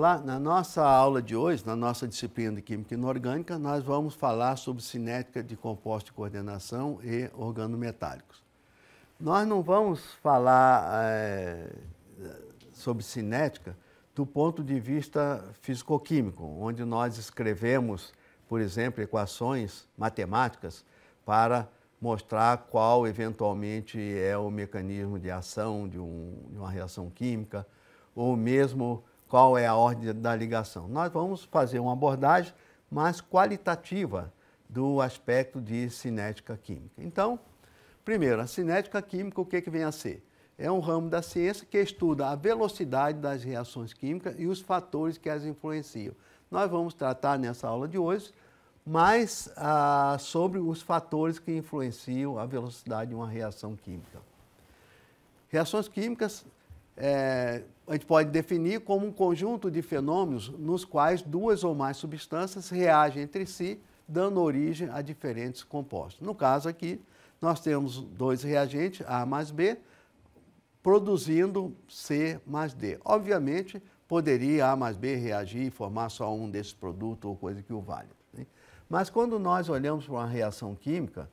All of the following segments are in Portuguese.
falar, na nossa aula de hoje, na nossa disciplina de Química Inorgânica, nós vamos falar sobre cinética de compostos de coordenação e organometálicos. Nós não vamos falar é, sobre cinética do ponto de vista fisicoquímico, onde nós escrevemos, por exemplo, equações matemáticas para mostrar qual eventualmente é o mecanismo de ação de, um, de uma reação química, ou mesmo qual é a ordem da ligação. Nós vamos fazer uma abordagem mais qualitativa do aspecto de cinética química. Então, primeiro, a cinética química, o que, que vem a ser? É um ramo da ciência que estuda a velocidade das reações químicas e os fatores que as influenciam. Nós vamos tratar nessa aula de hoje mais ah, sobre os fatores que influenciam a velocidade de uma reação química. Reações químicas é, a gente pode definir como um conjunto de fenômenos nos quais duas ou mais substâncias reagem entre si, dando origem a diferentes compostos. No caso aqui, nós temos dois reagentes, A mais B, produzindo C mais D. Obviamente, poderia A mais B reagir e formar só um desse produto ou coisa que o valha. Né? Mas quando nós olhamos para uma reação química,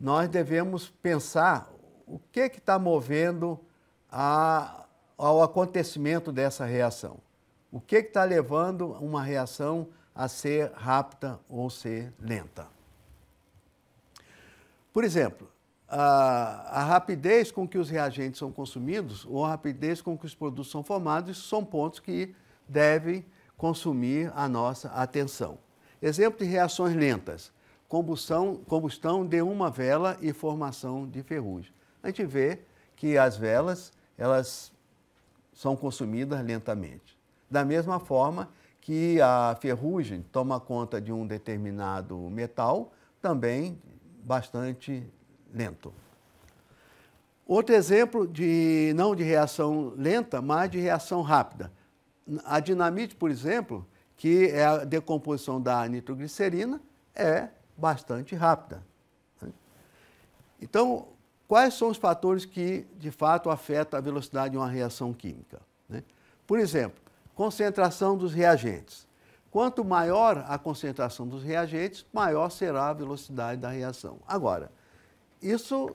nós devemos pensar o que é está movendo a, ao acontecimento dessa reação. O que está levando uma reação a ser rápida ou ser lenta? Por exemplo, a, a, rapidez com que os reagentes são consumidos ou a rapidez com que os produtos são formados são pontos que devem consumir a nossa atenção. Exemplo de reações lentas: combustão, combustão de uma vela e formação de ferrugem. A gente vê que as velas elas são consumidas lentamente. Da mesma forma que a ferrugem toma conta de um determinado metal, também bastante lento. Outro exemplo de não de reação lenta, mas de reação rápida. A dinamite, por exemplo, que é a decomposição da nitroglicerina, é bastante rápida. Então, Quais são os fatores que, de fato, afetam a velocidade de uma reação química? Né? Por exemplo, concentração dos reagentes. Quanto maior a concentração dos reagentes, maior será a velocidade da reação. Agora, isso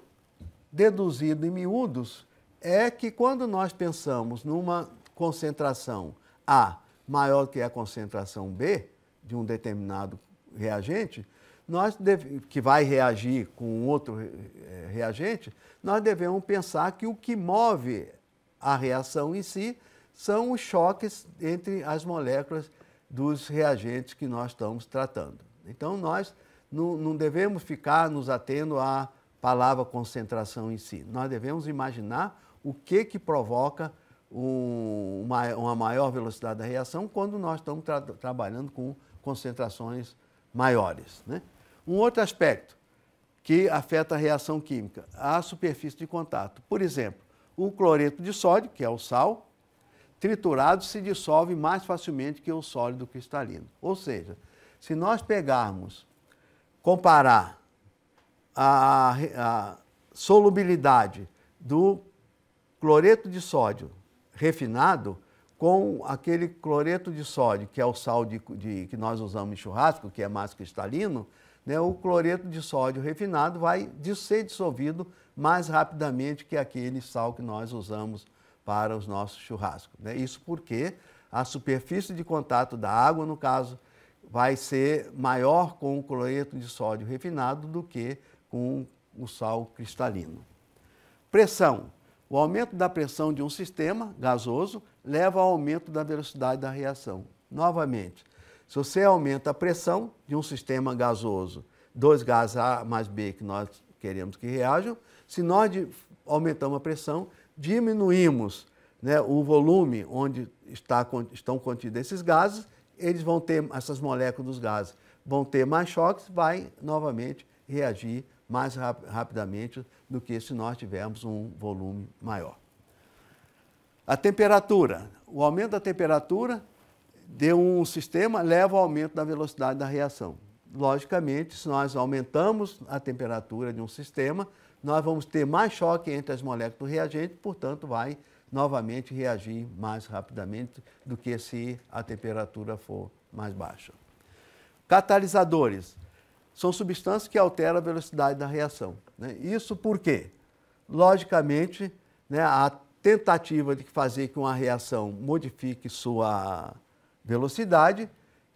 deduzido em miúdos é que quando nós pensamos numa concentração A maior que a concentração B de um determinado reagente, nós deve, que vai reagir com outro eh, eh, reagente, nós devemos pensar que o que move a reação em si são os choques entre as moléculas dos reagentes que nós estamos tratando. Então, nós não, não devemos ficar nos atendo à palavra concentração em si. Nós devemos imaginar o que, que provoca um, uma, maior velocidade da reação quando nós estamos tra trabalhando com concentrações maiores. Né? Um outro aspecto que afeta a reação química, a superfície de contato. Por exemplo, o cloreto de sódio, que é o sal, triturado se dissolve mais facilmente que o sólido cristalino. Ou seja, se nós pegarmos, comparar a, a solubilidade do cloreto de sódio refinado com aquele cloreto de sódio, que é o sal de, de, que nós usamos em churrasco, que é mais cristalino, né, o cloreto de sódio refinado vai ser dissolvido mais rapidamente que aquele sal que nós usamos para os nossos churrascos. Né? Isso porque a superfície de contato da água, no caso, vai ser maior com o cloreto de sódio refinado do que com o sal cristalino. Pressão. O aumento da pressão de um sistema gasoso leva ao aumento da velocidade da reação. Novamente, se você aumenta a pressão de um sistema gasoso, dois gases A mais B que nós queremos que reajam, se nós aumentamos a pressão, diminuímos né, o volume onde está, estão contidos esses gases, eles vão ter, essas moléculas dos gases vão ter mais choques, vai novamente reagir mais rap rapidamente do que se nós tivermos um volume maior. A temperatura. O aumento da temperatura de um sistema leva ao aumento da velocidade da reação. Logicamente, se nós aumentamos a temperatura de um sistema, nós vamos ter mais choque entre as moléculas do reagente, portanto, vai novamente reagir mais rapidamente do que se a temperatura for mais baixa. Catalisadores são substâncias que alteram a velocidade da reação. Né? Isso por quê? Logicamente, né, a tentativa de fazer que uma reação modifique sua velocidade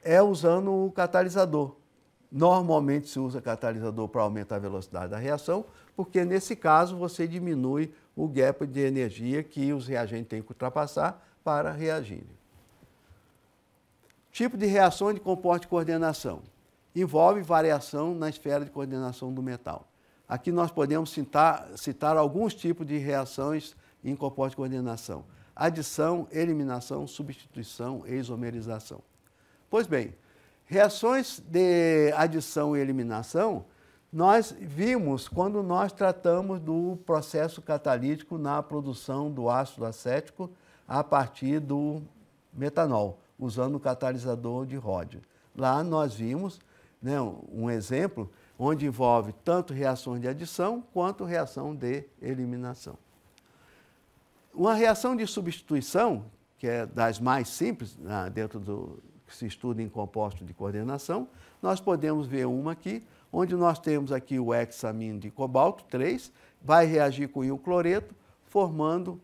é usando o catalisador. Normalmente se usa catalisador para aumentar a velocidade da reação, porque nesse caso você diminui o gap de energia que os reagentes têm que ultrapassar para reagirem. Tipo de reação de comporte coordenação. Envolve variação na esfera de coordenação do metal. Aqui nós podemos citar, citar alguns tipos de reações em comporte coordenação adição, eliminação, substituição, isomerização. Pois bem, reações de adição e eliminação nós vimos quando nós tratamos do processo catalítico na produção do ácido acético a partir do metanol, usando o catalisador de ródio. Lá nós vimos né, um exemplo onde envolve tanto reações de adição quanto reação de eliminação. Uma reação de substituição, que é das mais simples, né, dentro do que se estuda em compostos de coordenação, nós podemos ver uma aqui, onde nós temos aqui o hexamino de cobalto, 3, vai reagir com o cloreto, formando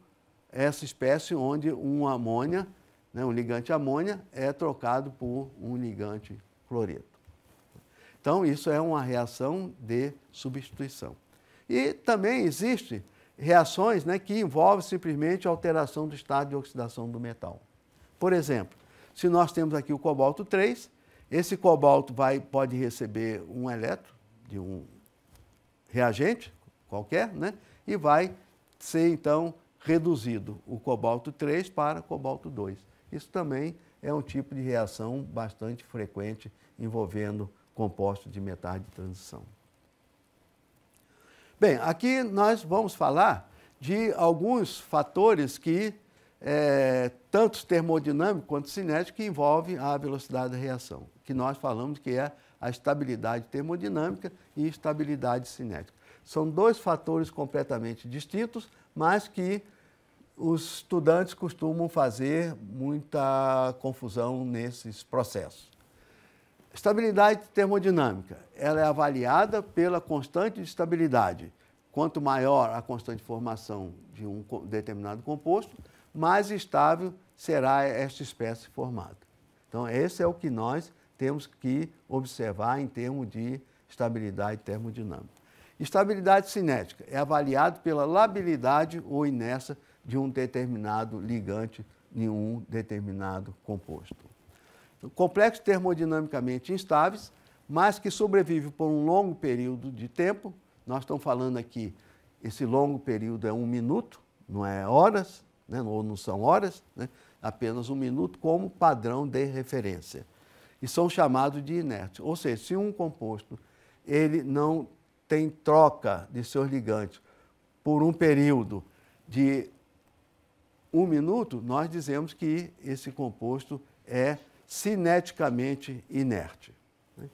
essa espécie onde um amônia, né, um ligante amônia, é trocado por um ligante cloreto. Então, isso é uma reação de substituição. E também existe reações né, que envolvem simplesmente a alteração do estado de oxidação do metal. Por exemplo, se nós temos aqui o cobalto 3, esse cobalto vai, pode receber um elétron de um reagente qualquer, né, e vai ser então reduzido o cobalto 3 para cobalto 2. Isso também é um tipo de reação bastante frequente envolvendo compostos de metais de transição. Bem, aqui nós vamos falar de alguns fatores que, é, tanto termodinâmico quanto cinético, que envolvem a velocidade da reação, que nós falamos que é a estabilidade termodinâmica e estabilidade cinética. São dois fatores completamente distintos, mas que os estudantes costumam fazer muita confusão nesses processos. Estabilidade termodinâmica, ela é avaliada pela constante de estabilidade. Quanto maior a constante de formação de um determinado composto, mais estável será esta espécie formada. Então, esse é o que nós temos que observar em termos de estabilidade termodinâmica. Estabilidade cinética é avaliada pela labilidade ou inércia de um determinado ligante em um determinado composto complexos termodinamicamente instáveis, mas que sobrevivem por um longo período de tempo. Nós estamos falando aqui, esse longo período é um minuto, não é horas, né? ou não são horas, né? apenas um minuto como padrão de referência. E são chamados de inertes. Ou seja, se um composto ele não tem troca de seus ligantes por um período de um minuto, nós dizemos que esse composto é cineticamente inerte. Né?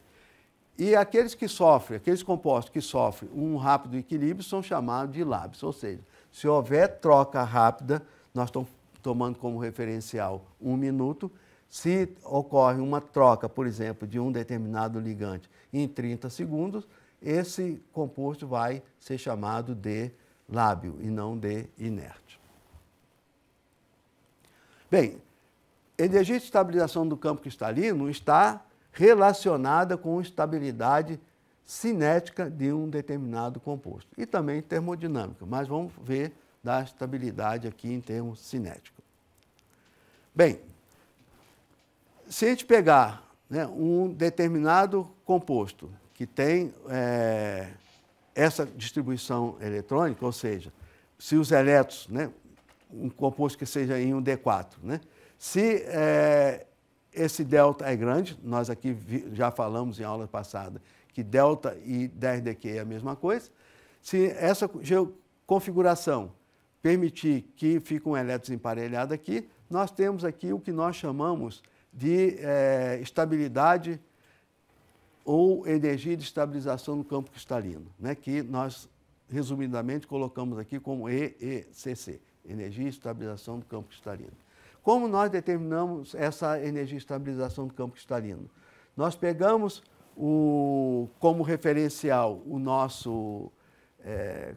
E aqueles que sofrem, aqueles compostos que sofrem um rápido equilíbrio são chamados de lábios, ou seja, se houver troca rápida, nós estamos tomando como referencial um minuto, se ocorre uma troca, por exemplo, de um determinado ligante em 30 segundos, esse composto vai ser chamado de lábio e não de inerte. Bem, energia de estabilização do campo cristalino está relacionada com estabilidade cinética de um determinado composto e também termodinâmica, mas vamos ver da estabilidade aqui em termos cinéticos. Bem, se a gente pegar né, um determinado composto que tem é, essa distribuição eletrônica, ou seja, se os elétrons, né, um composto que seja em um D4, né, se é, esse delta é grande, nós aqui vi, já falamos em aula passada que delta e 10dq é a mesma coisa. Se essa configuração permitir que fique um elétron emparelhado aqui, nós temos aqui o que nós chamamos de é, estabilidade ou energia de estabilização no campo cristalino, né, que nós resumidamente colocamos aqui como EECC, energia de estabilização do campo cristalino. Como nós determinamos essa energia de estabilização do campo cristalino? Nós pegamos o, como referencial o nosso é,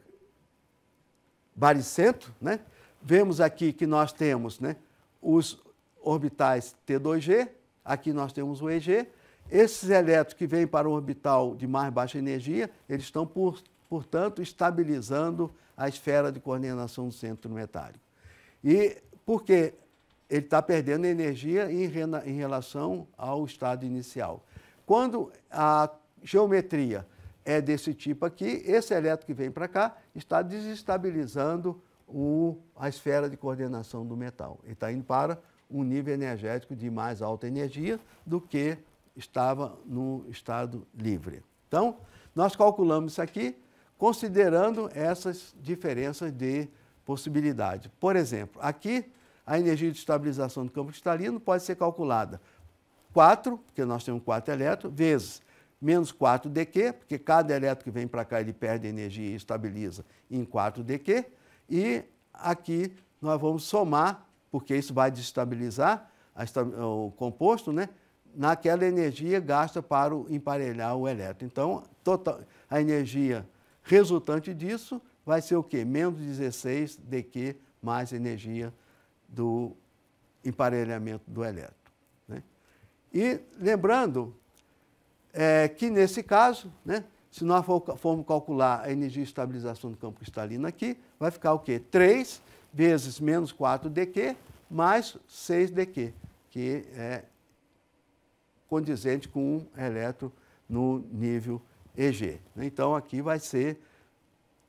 baricentro, né? vemos aqui que nós temos né, os orbitais T2G, aqui nós temos o EG, esses elétrons que vêm para o orbital de mais baixa energia, eles estão, por, portanto, estabilizando a esfera de coordenação do centro metálico. E por quê? ele está perdendo energia em, em relação ao estado inicial. Quando a geometria é desse tipo aqui, esse elétron que vem para cá está desestabilizando o, a esfera de coordenação do metal. Ele está indo para um nível energético de mais alta energia do que estava no estado livre. Então, nós calculamos isso aqui considerando essas diferenças de possibilidade. Por exemplo, aqui a energia de estabilização do campo cristalino pode ser calculada 4, porque nós temos 4 elétrons, vezes menos 4dQ, porque cada elétron que vem para cá ele perde energia e estabiliza em 4dQ, e aqui nós vamos somar, porque isso vai desestabilizar o composto, né? naquela energia gasta para emparelhar o elétron. Então, total, a energia resultante disso vai ser o quê? Menos 16 dQ mais energia estabilizada do emparelhamento do elétron. Né? E lembrando é, que, nesse caso, né, se nós formos calcular a energia de estabilização do campo cristalino aqui, vai ficar o quê? 3 vezes menos 4dQ mais 6dQ, que é condizente com um elétron no nível EG. Né? Então, aqui vai ser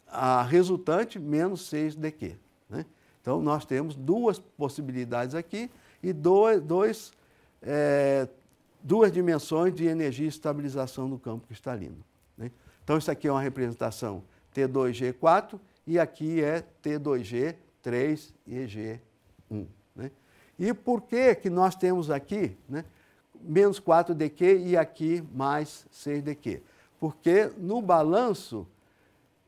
a resultante menos 6dQ. Né? Então, nós temos duas possibilidades aqui e dois, dois é, duas dimensões de energia e estabilização do campo cristalino. Né? Então, isso aqui é uma representação T2G4 e aqui é T2G3 eg 1 Né? E por que, que nós temos aqui né, menos 4DQ e aqui mais 6DQ? Porque no balanço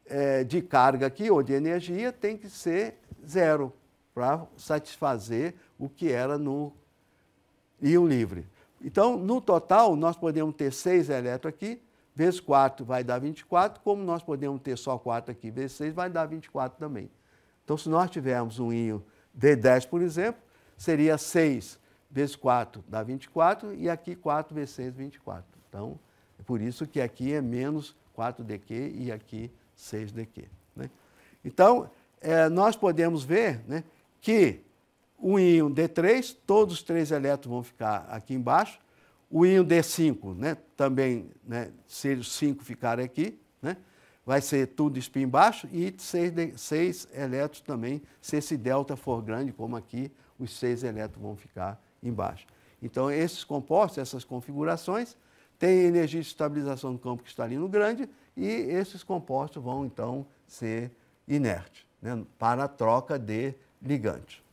é, de carga aqui, ou de energia, tem que ser zero para satisfazer o que era no íon livre. Então, no total, nós podemos ter 6 elétrons aqui, vezes 4 vai dar 24, como nós podemos ter só 4 aqui, vezes 6 vai dar 24 também. Então, se nós tivermos um íon D10, por exemplo, seria 6 vezes 4 dá 24 e aqui 4 vezes 6, 24. Então, é por isso que aqui é menos 4dq e aqui 6dq. Né? Então, é, nós podemos ver né, que o íon D3, todos os três elétrons vão ficar aqui embaixo. O íon D5, né, também, né, se os cinco ficarem aqui, né, vai ser tudo espinho embaixo e seis, seis elétrons também, se esse delta for grande, como aqui, os seis elétrons vão ficar embaixo. Então, esses compostos, essas configurações, têm energia de estabilização do campo cristalino grande e esses compostos vão, então, ser inertes né, para a troca de ligante.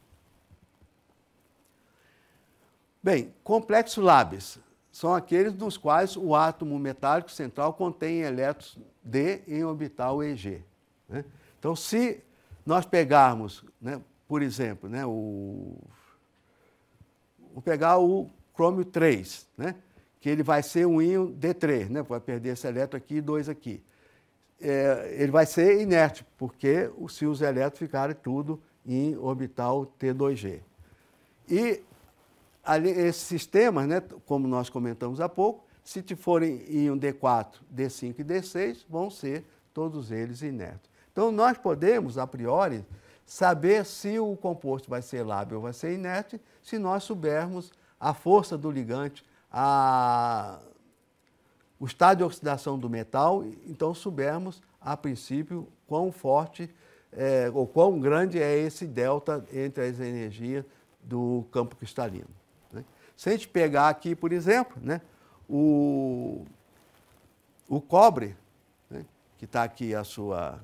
Bem, complexos labes são aqueles nos quais o átomo metálico central contém elétrons D em orbital EG. Né? Então, se nós pegarmos, né, por exemplo, né, o, vou pegar o crômio 3, né, que ele vai ser um íon D3, né, vai perder esse elétron aqui e dois aqui é, ele vai ser inerte, porque os fios elétricos ficaram tudo em orbital T2G. E ali, esses sistemas, né, como nós comentamos há pouco, se forem em um D4, D5 e D6, vão ser todos eles inertos. Então, nós podemos, a priori, saber se o composto vai ser lábio ou vai ser inerte, se nós soubermos a força do ligante, a o estado de oxidação do metal, então soubermos, a princípio, quão forte é, ou quão grande é esse delta entre as energias do campo cristalino. Né? Se a gente pegar aqui, por exemplo, né, o, o cobre, né, que está aqui a sua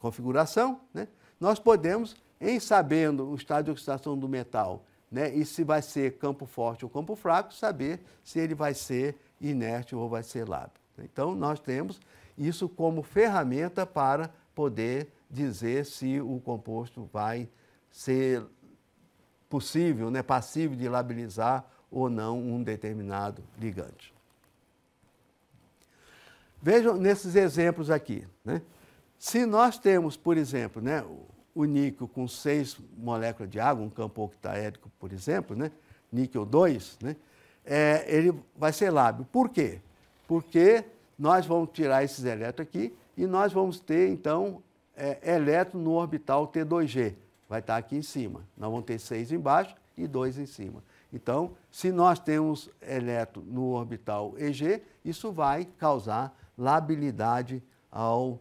configuração, né, nós podemos, em sabendo o estado de oxidação do metal né, e se vai ser campo forte ou campo fraco, saber se ele vai ser inerte ou vai ser lábio. Então, nós temos isso como ferramenta para poder dizer se o composto vai ser possível, né, passível de labilizar ou não um determinado ligante. Vejam nesses exemplos aqui. Né? Se nós temos, por exemplo, né, o níquel com seis moléculas de água, um campo octaédrico, por exemplo, né, níquel 2, né, é, ele vai ser lábio. Por quê? Porque nós vamos tirar esses elétrons aqui e nós vamos ter, então, é, elétrons no orbital T2G. Vai estar aqui em cima. Nós vamos ter seis embaixo e dois em cima. Então, se nós temos elétron no orbital EG, isso vai causar labilidade ao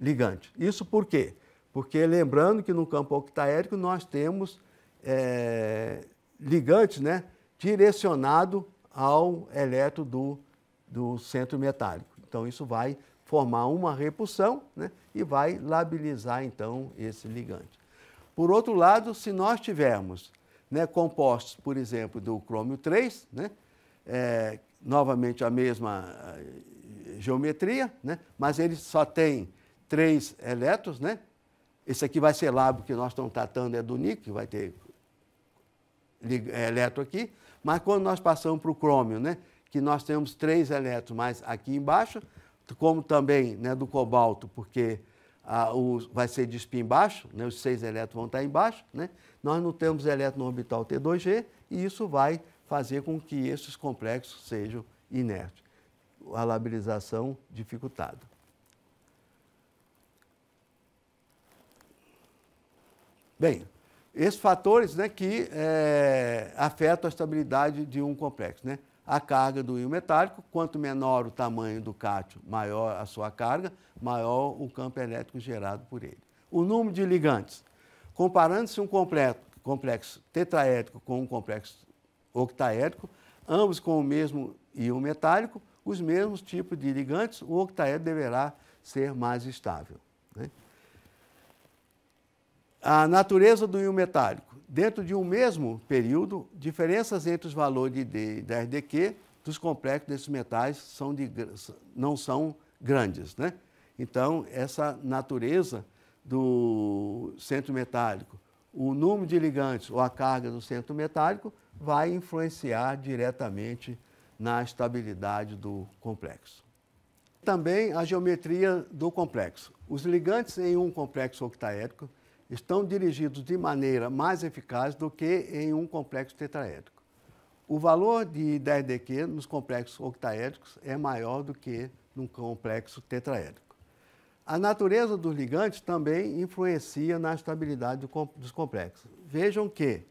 ligante. Isso por quê? Porque lembrando que no campo octaédrico nós temos é, ligantes, né? direcionado ao elétron do, do centro metálico. Então, isso vai formar uma repulsão né, e vai labilizar, então, esse ligante. Por outro lado, se nós tivermos né, compostos, por exemplo, do crômio 3, né, é, novamente a mesma eh, geometria, né, mas ele só tem três elétrons, né? Esse aqui vai ser lá, que nós estamos tratando, é do níquel, que vai ter eh, elétron aqui. Mas quando nós passamos para o crômio, né, que nós temos três elétrons mais aqui embaixo, como também né, do cobalto, porque ah, o, vai ser de spin baixo, né, os seis elétrons vão estar tá embaixo, né, nós não temos elétron no orbital T2G e isso vai fazer com que esses complexos sejam inertes. A labilização dificultada. Bem, esses fatores né, que é, afetam a estabilidade de um complexo. Né? A carga do íon metálico, quanto menor o tamanho do cátion, maior a sua carga, maior o campo elétrico gerado por ele. O número de ligantes. Comparando-se um complexo tetraédrico com um complexo octaédrico, ambos com o mesmo íon metálico, os mesmos tipos de ligantes, o octaédrico deverá ser mais estável. A natureza do íon metálico. Dentro de um mesmo período, diferenças entre os valores de D e da RDQ dos complexos desses metais são de, não são grandes. Né? Então, essa natureza do centro metálico, o número de ligantes ou a carga do centro metálico vai influenciar diretamente na estabilidade do complexo. Também a geometria do complexo. Os ligantes em um complexo octaédrico estão dirigidos de maneira mais eficaz do que em um complexo tetraédrico. O valor de 10DQ nos complexos octaédricos é maior do que num complexo tetraédrico. A natureza dos ligantes também influencia na estabilidade dos complexos. Vejam que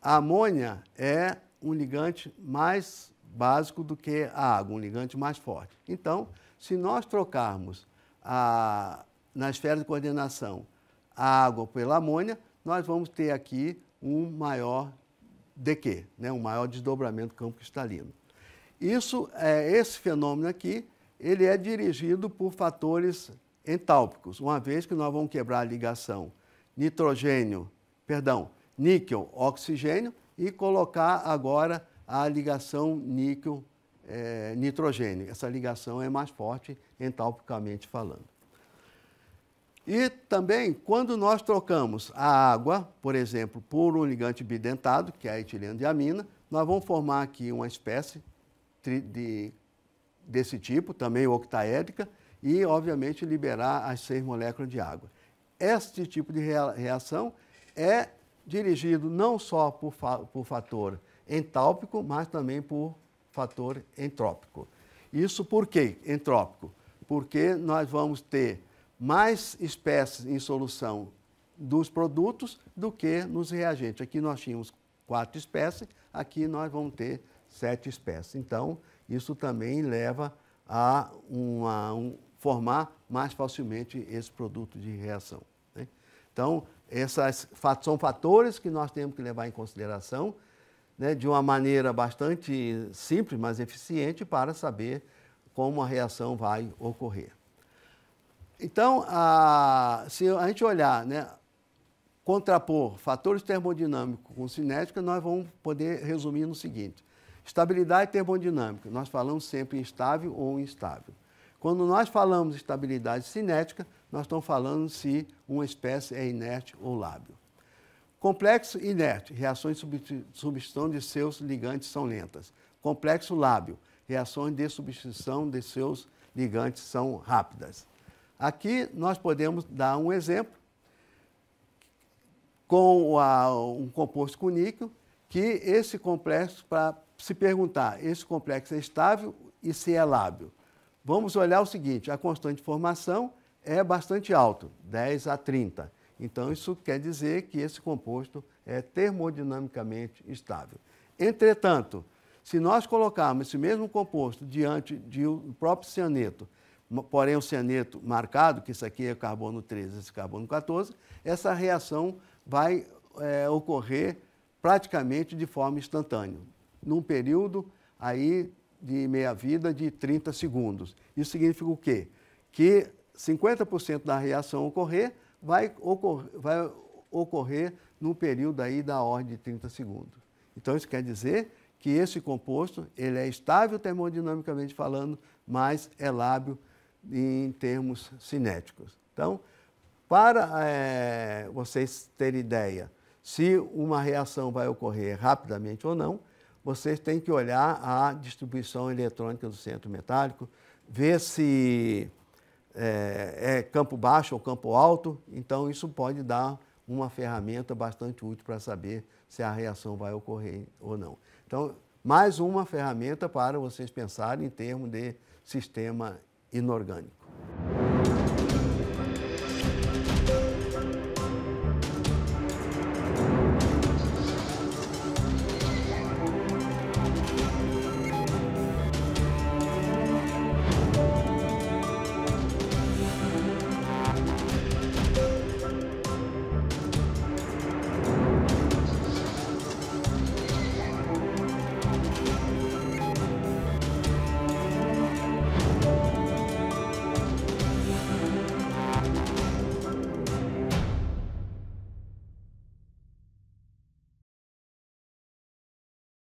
a amônia é um ligante mais básico do que a água, um ligante mais forte. Então, se nós trocarmos a, na esfera de coordenação a água pela amônia, nós vamos ter aqui um maior DQ, né? um maior desdobramento do campo cristalino. Isso, é, esse fenômeno aqui, ele é dirigido por fatores entálpicos, uma vez que nós vamos quebrar a ligação nitrogênio, perdão, níquel, oxigênio e colocar agora a ligação níquel, é, nitrogênio. Essa ligação é mais forte entalpicamente falando. E também, quando nós trocamos a água, por exemplo, por um ligante bidentado, que é a etileno nós vamos formar aqui uma espécie de, desse tipo, também octaédrica, e, obviamente, liberar as seis moléculas de água. Este tipo de reação é dirigido não só por, fa por fator entálpico, mas também por fator entrópico. Isso por quê entrópico? Porque nós vamos ter mais espécies em solução dos produtos do que nos reagentes. Aqui nós tínhamos quatro espécies, aqui nós vamos ter sete espécies. Então, isso também leva a uma, um, formar mais facilmente esse produto de reação. Né? Então, esses são fatores que nós temos que levar em consideração né, de uma maneira bastante simples, mas eficiente, para saber como a reação vai ocorrer. Então, a, se a gente olhar, né, contrapor fatores termodinâmicos com cinética, nós vamos poder resumir no seguinte. Estabilidade termodinâmica, nós falamos sempre instável ou instável. Quando nós falamos estabilidade cinética, nós estamos falando se uma espécie é inerte ou lábio. Complexo inerte, reações de substituição de seus ligantes são lentas. Complexo lábio, reações de substituição de seus ligantes são rápidas. Aqui nós podemos dar um exemplo com a, um composto com níquel, que esse complexo, para se perguntar, esse complexo é estável e se é lábio. Vamos olhar o seguinte, a constante de formação é bastante alto, 10 a 30. Então, isso quer dizer que esse composto é termodinamicamente estável. Entretanto, se nós colocarmos esse mesmo composto diante do próprio cianeto porém o cianeto marcado, que isso aqui é carbono 13, esse carbono 14, essa reação vai é, ocorrer praticamente de forma instantânea, num período aí de meia-vida de 30 segundos. Isso significa o quê? Que 50% da reação ocorrer vai, ocorrer vai ocorrer num período aí da ordem de 30 segundos. Então isso quer dizer que esse composto ele é estável termodinamicamente falando, mas é lábio em termos cinéticos. Então, para é, vocês terem ideia se uma reação vai ocorrer rapidamente ou não, vocês têm que olhar a distribuição eletrônica do centro metálico, ver se é, é campo baixo ou campo alto. Então, isso pode dar uma ferramenta bastante útil para saber se a reação vai ocorrer ou não. Então, mais uma ferramenta para vocês pensarem em termos de sistema inorgânico.